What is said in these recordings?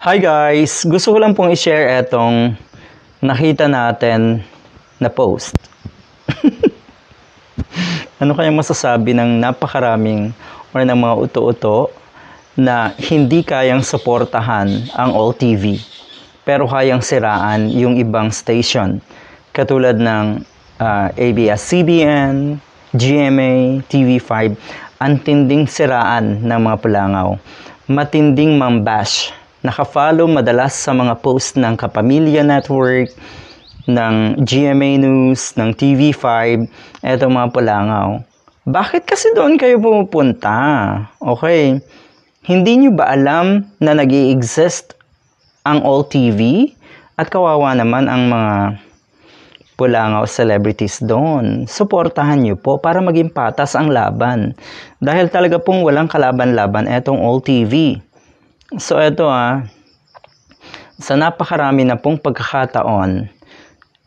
Hi guys! Gusto ko lang pong i-share etong nakita natin na post. ano kayang masasabi ng napakaraming o ng mga uto-uto na hindi kayang suportahan ang All TV pero kayang siraan yung ibang station katulad ng uh, ah, ABS-CBN, GMA, TV5 ang tinding siraan ng mga palangaw matinding mambash nakafollow madalas sa mga post ng Kapamilya Network, ng GMA News, ng TV5, eto mga pulangaw. Bakit kasi doon kayo pumupunta? Okay. Hindi nyo ba alam na nag exist ang All TV? At kawawa naman ang mga pulangaw celebrities doon. Suportahan nyo po para maging patas ang laban. Dahil talaga pong walang kalaban-laban etong All TV. So ito ah, sa napakarami na pong pagkakataon,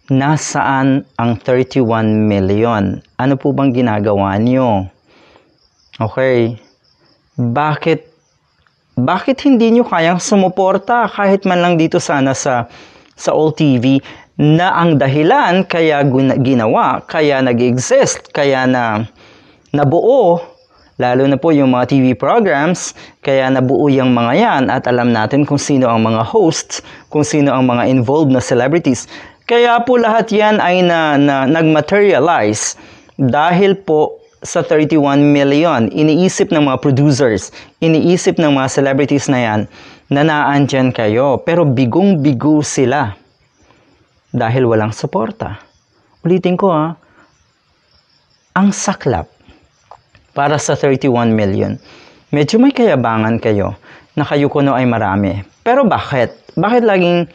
nasaan ang 31 million? Ano po bang ginagawa niyo? Okay. Bakit bakit hindi niyo kayang sumuporta kahit man lang dito sana sa sa All TV na ang dahilan kaya ginawa, kaya nag-exist, kaya na nabuo lalo na po yung mga TV programs, kaya nabuo yung mga yan at alam natin kung sino ang mga hosts, kung sino ang mga involved na celebrities. Kaya po lahat yan ay na, na, nag-materialize dahil po sa 31 million. Iniisip ng mga producers, iniisip ng mga celebrities na yan na naandyan kayo. Pero bigong-bigo sila dahil walang suporta. Ulitin ko ha, ah, ang saklap para sa 31 million. Medyo may kayabangan kayo na kayo kuno ay marami. Pero bakit? Bakit laging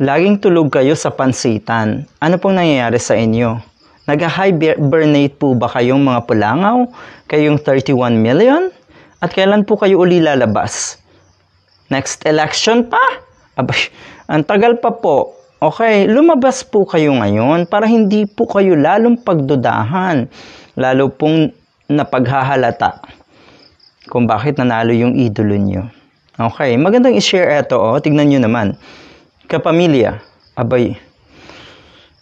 laging tulog kayo sa pansitan? Ano pong nangyayari sa inyo? Nag-hibernate po ba kayong mga pulangaw? Kayong 31 million? At kailan po kayo uli lalabas? Next election pa? Abay, ang tagal pa po. Okay, lumabas po kayo ngayon para hindi po kayo lalong pagdudahan. Lalo pong na paghahalata kung bakit nanalo yung idolo nyo. Okay, magandang i-share ito. Oh. Tignan nyo naman. Kapamilya. Abay,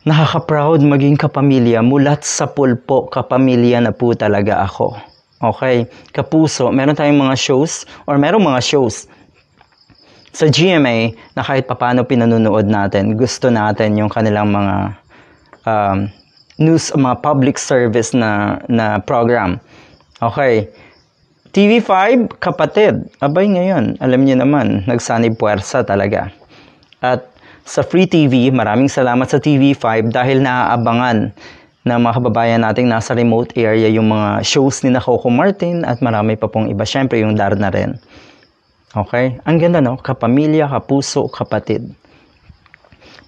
nakaka-proud maging kapamilya. Mulat sa pulpo, kapamilya na po talaga ako. Okay, kapuso. Meron tayong mga shows or merong mga shows sa GMA na kahit papano pinanunood natin, gusto natin yung kanilang mga um, news mga public service na na program. Okay. TV5 kapatid. Abay ngayon, alam niyo naman, nagsanib puwersa talaga. At sa Free TV, maraming salamat sa TV5 dahil naaabangan na mga kababayan nating nasa remote area yung mga shows ni na Coco Martin at marami pa pong iba. Siyempre yung Darna rin. Okay? Ang ganda no? Kapamilya, kapuso, kapatid.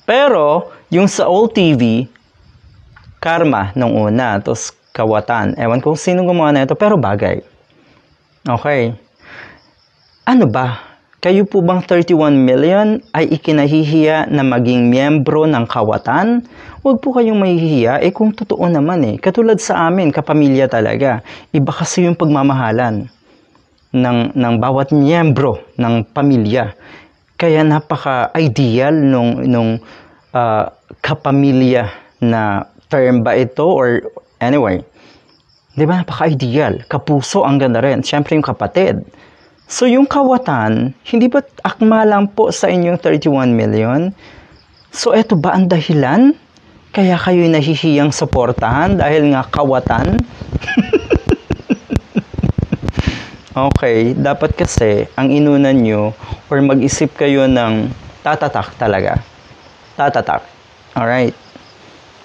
Pero, yung sa old TV, karma nung una, tapos kawatan. Ewan kung sino gumawa na ito, pero bagay. Okay. Ano ba? Kayo po bang 31 million ay ikinahihiya na maging miyembro ng kawatan? Huwag po kayong mahihiya, eh kung totoo naman eh. Katulad sa amin, kapamilya talaga. Iba kasi yung pagmamahalan ng, ng bawat miyembro ng pamilya. Kaya napaka-ideal nung, nung uh, kapamilya na term ba ito or anyway. Di ba? Napaka-ideal. Kapuso, ang ganda rin. Siyempre yung kapatid. So yung kawatan, hindi ba akma lang po sa inyong 31 million? So eto ba ang dahilan? Kaya kayo'y nahihiyang suportahan dahil nga kawatan? okay, dapat kasi ang inunan nyo or mag-isip kayo ng tatatak talaga. Tatatak. Alright.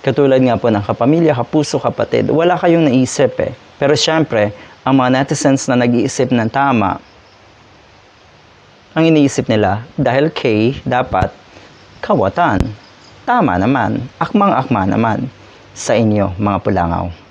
Katulad nga po ng kapamilya, kapuso, kapatid, wala kayong naisip eh. Pero syempre, ang mga netizens na nag-iisip ng tama, ang iniisip nila, dahil kay dapat kawatan. Tama naman, akmang-akma naman sa inyo mga pulangaw.